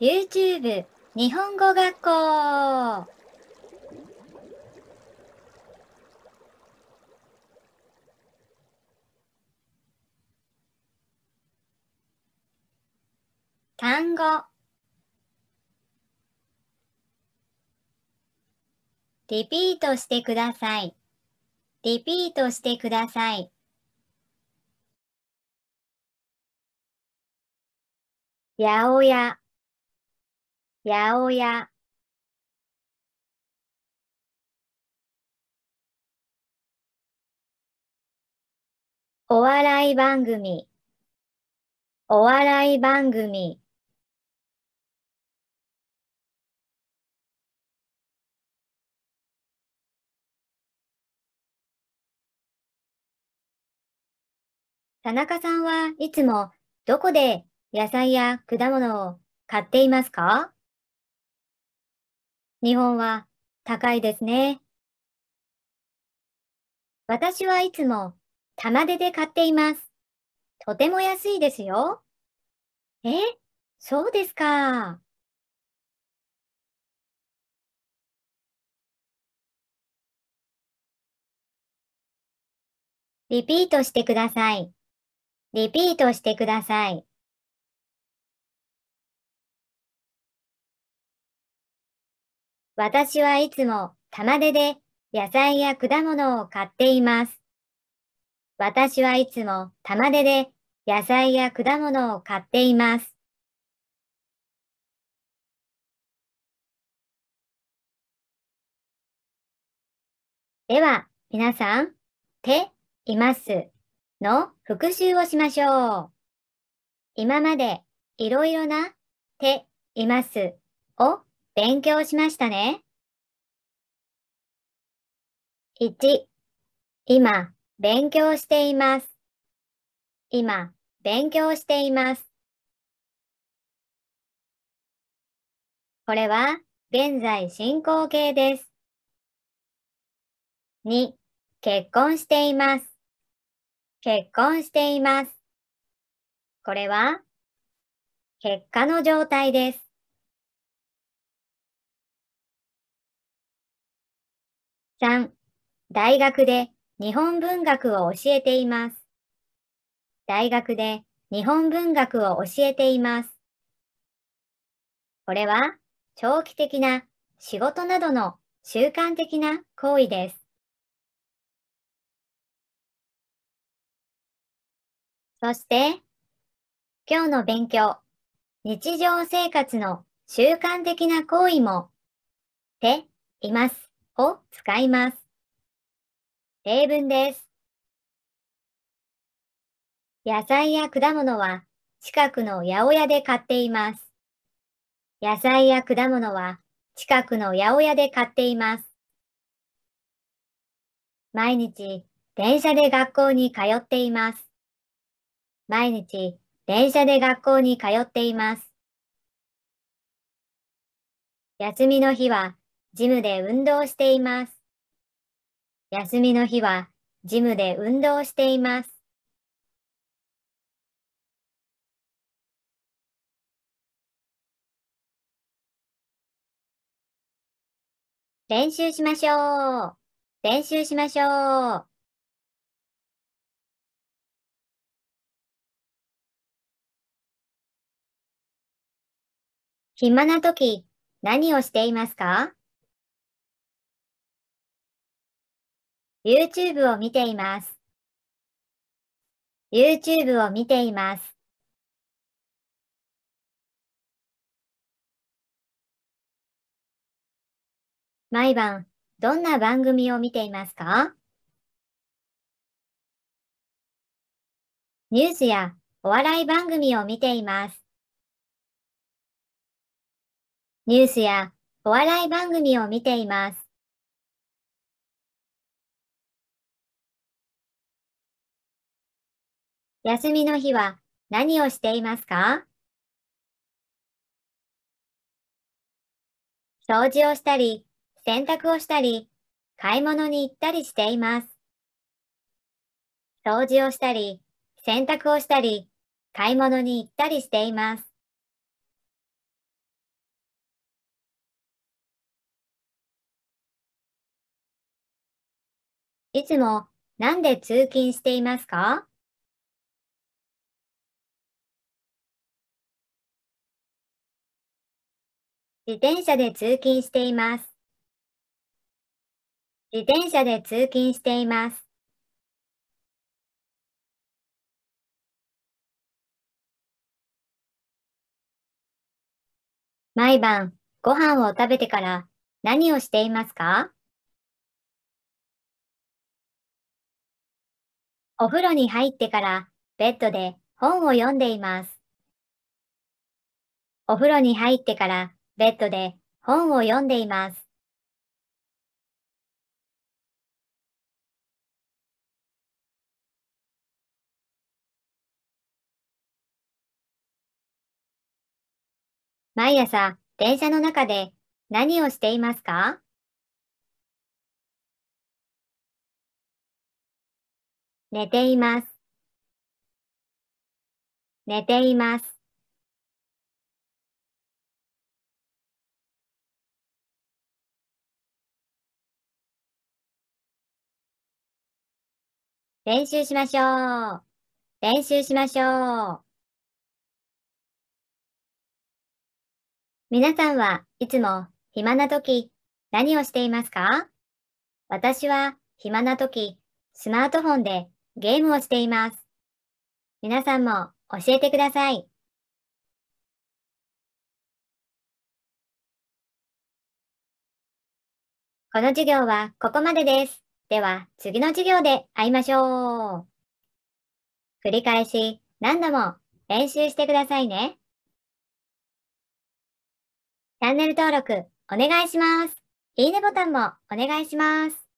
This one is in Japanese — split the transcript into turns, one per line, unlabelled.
YouTube 日本語学校単語リピートしてください。リピートしてください。
八百屋八百屋お笑い番組お笑い番組
田中さんはいつもどこで野菜や果物を買っていますか日本は高いですね。私はいつも玉手で買っています。とても安いですよ。え、そうですか。
リピートしてください。リピートしてください。
私はいつも玉出で野菜や果物を買っています。私はいつも玉出で野菜や果物を買っています。では、皆さん、て、います、の復習をしましょう。今までいろいろな、て、います、を勉強しましたね。1、今、勉強しています。今、勉強しています。これは、現在進行形です。2、結婚しています。結婚しています。これは、結果の状態です。3. 大学で日本文学を教えています。大学で日本文学を教えています。これは長期的な仕事などの習慣的な行為です。そして、今日の勉強、日常生活の習慣的な行為も、ています。を使います。例文です。野菜や果物は近くの八百屋で買っています。野菜や果物は近くの八百屋で買っています。毎日電車で学校に通っています。毎日電車で学校に通っています。休みの日はジムで運動しています。休みの日はジムで運動しています。
練習しましょう。練習しましょう。
暇な時、何をしていますか YouTube を見ています。
YouTube を見ています。
毎晩、どんな番組を見ていますかニュースやお笑い番組を見ています。ニュースやお笑い番組を見て
います。休みの日は何をしていますか
掃除をしたり、洗濯をしたり、買い物に行ったりしています。掃除をしたり、洗濯をしたり、買い物に行ったりしています。
いつもなんで通勤していますか
自転車で通勤しています。自転車で通勤しています。
毎晩ご飯を食べてから何をして
いますかお風呂に入ってからベッドで本を読んでいます。お風呂に入ってからベッドで本を読んでいます。
毎朝、電車の中で何をしていますか寝ています。寝ています。練習
しましょう。練習しましょう。皆さんはいつも暇な時何をしていますか私は暇な時スマートフォンでゲームをしています。皆さんも教えてください。この授業はここまでです。では次の授業で会いましょう。繰り返し何度も練習してくださいね。チャンネル登録お願いします。いいね
ボタンもお願いします。